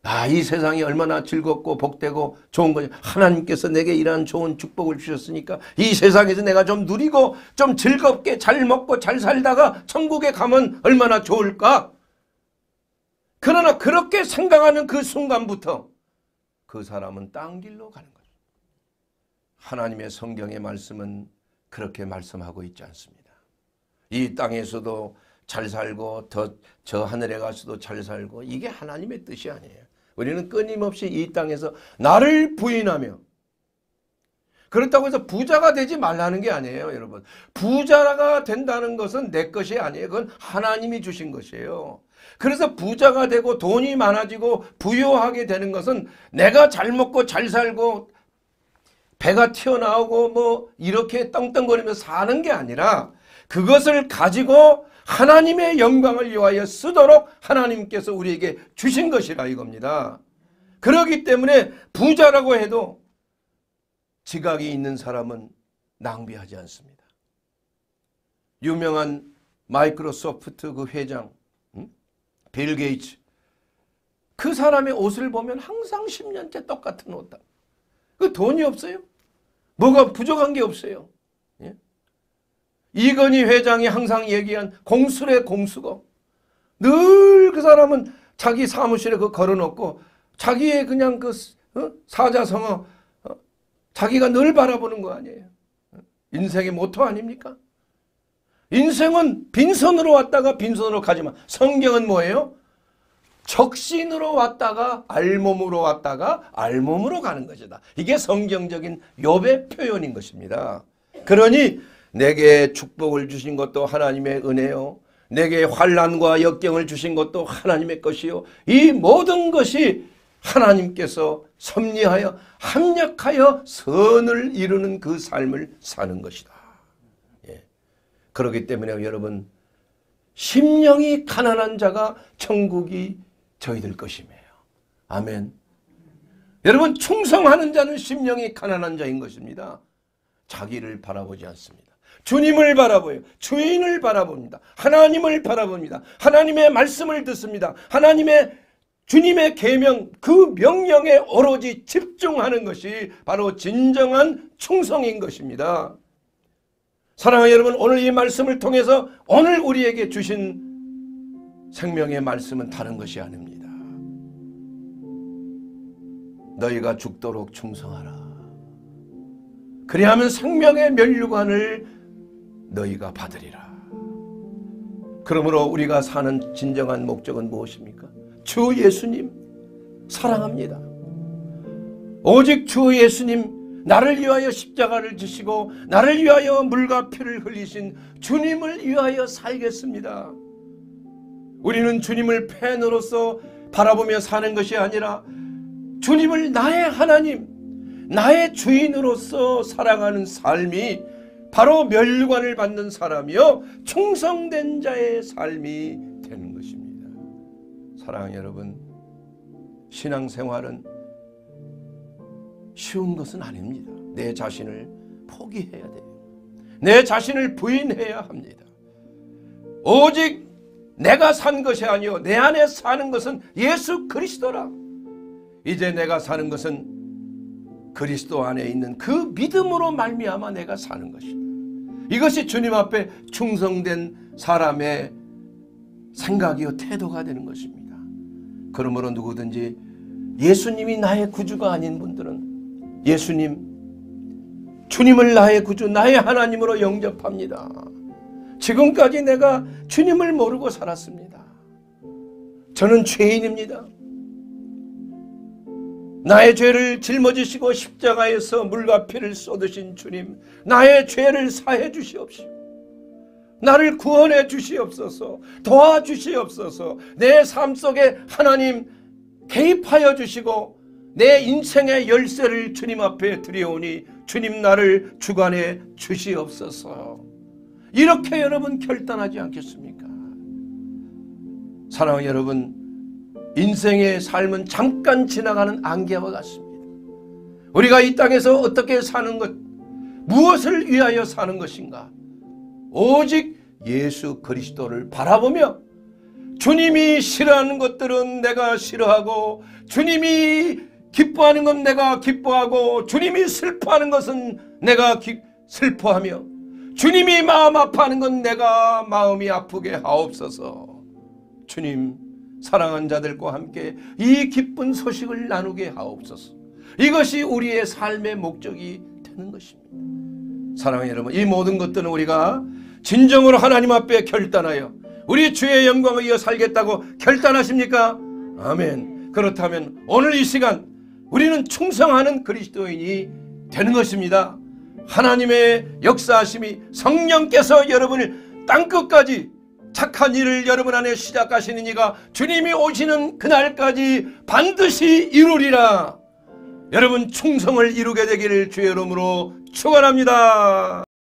[SPEAKER 1] 아, 이 세상이 얼마나 즐겁고 복되고 좋은 거냐. 하나님께서 내게 이러한 좋은 축복을 주셨으니까 이 세상에서 내가 좀 누리고 좀 즐겁게 잘 먹고 잘 살다가 천국에 가면 얼마나 좋을까? 그러나 그렇게 생각하는 그 순간부터 그 사람은 땅 길로 가는 거죠. 하나님의 성경의 말씀은 그렇게 말씀하고 있지 않습니다. 이 땅에서도 잘 살고 더 저 하늘에 가서도 잘 살고 이게 하나님의 뜻이 아니에요. 우리는 끊임없이 이 땅에서 나를 부인하며 그렇다고 해서 부자가 되지 말라는 게 아니에요, 여러분. 부자가 된다는 것은 내 것이 아니에요. 그건 하나님이 주신 것이에요. 그래서 부자가 되고 돈이 많아지고 부유하게 되는 것은 내가 잘 먹고 잘 살고 배가 튀어나오고 뭐 이렇게 떵떵거리며 사는 게 아니라 그것을 가지고 하나님의 영광을 위하여 쓰도록 하나님께서 우리에게 주신 것이라 이겁니다. 그러기 때문에 부자라고 해도 지각이 있는 사람은 낭비하지 않습니다. 유명한 마이크로소프트 그 회장 음? 빌 게이츠 그 사람의 옷을 보면 항상 10년째 똑같은 옷다. 그 돈이 없어요. 뭐가 부족한 게 없어요. 예? 이건희 회장이 항상 얘기한 공수래 공수고 늘 그 사람은 자기 사무실에 그 걸어놓고 자기의 그냥 그 어? 사자성어 어? 자기가 늘 바라보는 거 아니에요. 인생의 모토 아닙니까? 인생은 빈손으로 왔다가 빈손으로 가지만 성경은 뭐예요? 적신으로 왔다가 알몸으로 왔다가 알몸으로 가는 것이다. 이게 성경적인 욥의 표현인 것입니다. 그러니 내게 축복을 주신 것도 하나님의 은혜요. 내게 환란과 역경을 주신 것도 하나님의 것이요. 이 모든 것이 하나님께서 섭리하여 합력하여 선을 이루는 그 삶을 사는 것이다. 예. 그렇기 때문에 여러분 심령이 가난한 자가 천국이 저희들 것임이에요. 아멘. 여러분 충성하는 자는 심령이 가난한 자인 것입니다. 자기를 바라보지 않습니다. 주님을 바라보요. 주인을 바라봅니다. 하나님을 바라봅니다. 하나님의 말씀을 듣습니다. 하나님의 주님의 계명 그 명령에 오로지 집중하는 것이 바로 진정한 충성인 것입니다. 사랑하는 여러분 오늘 이 말씀을 통해서 오늘 우리에게 주신 생명의 말씀은 다른 것이 아닙니다. 너희가 죽도록 충성하라. 그리하면 생명의 면류관을 너희가 받으리라. 그러므로 우리가 사는 진정한 목적은 무엇입니까? 주 예수님 사랑합니다. 오직 주 예수님 나를 위하여 십자가를 지시고 나를 위하여 물과 피를 흘리신 주님을 위하여 살겠습니다. 우리는 주님을 팬으로서 바라보며 사는 것이 아니라 주님을 나의 하나님, 나의 주인으로서 사랑하는 삶이 바로 멸관을 받는 사람이요 충성된 자의 삶이 되는 것입니다. 사랑하는 여러분, 신앙생활은 쉬운 것은 아닙니다. 내 자신을 포기해야 돼요. 내 자신을 부인해야 합니다. 오직 내가 산 것이 아니요 내 안에 사는 것은 예수 그리스도라. 이제 내가 사는 것은 그리스도 안에 있는 그 믿음으로 말미암아 내가 사는 것이다. 이것이 주님 앞에 충성된 사람의 생각이요 태도가 되는 것입니다. 그러므로 누구든지 예수님이 나의 구주가 아닌 분들은 예수님 주님을 나의 구주 나의 하나님으로 영접합니다. 지금까지 내가 주님을 모르고 살았습니다. 저는 죄인입니다. 나의 죄를 짊어지시고 십자가에서 물과 피를 쏟으신 주님, 나의 죄를 사해 주시옵시오. 나를 구원해 주시옵소서, 도와주시옵소서, 내 삶 속에 하나님 개입하여 주시고, 내 인생의 열쇠를 주님 앞에 드려오니, 주님 나를 주관해 주시옵소서. 이렇게 여러분 결단하지 않겠습니까? 사랑하는 여러분 인생의 삶은 잠깐 지나가는 안개와 같습니다. 우리가 이 땅에서 어떻게 사는 것 무엇을 위하여 사는 것인가 오직 예수 그리스도를 바라보며 주님이 싫어하는 것들은 내가 싫어하고 주님이 기뻐하는 건 내가 기뻐하고 주님이 슬퍼하는 것은 내가 슬퍼하며 주님이 마음 아파하는 건 내가 마음이 아프게 하옵소서. 주님 사랑한 자들과 함께 이 기쁜 소식을 나누게 하옵소서. 이것이 우리의 삶의 목적이 되는 것입니다. 사랑하는 여러분 이 모든 것들은 우리가 진정으로 하나님 앞에 결단하여 우리 주의 영광을 이어 살겠다고 결단하십니까? 아멘. 그렇다면 오늘 이 시간 우리는 충성하는 그리스도인이 되는 것입니다. 하나님의 역사하심이 성령께서 여러분을 땅끝까지 착한 일을 여러분 안에 시작하시는 이가 주님이 오시는 그날까지 반드시 이루리라. 여러분 충성을 이루게 되기를 주의 이름으로 축원합니다.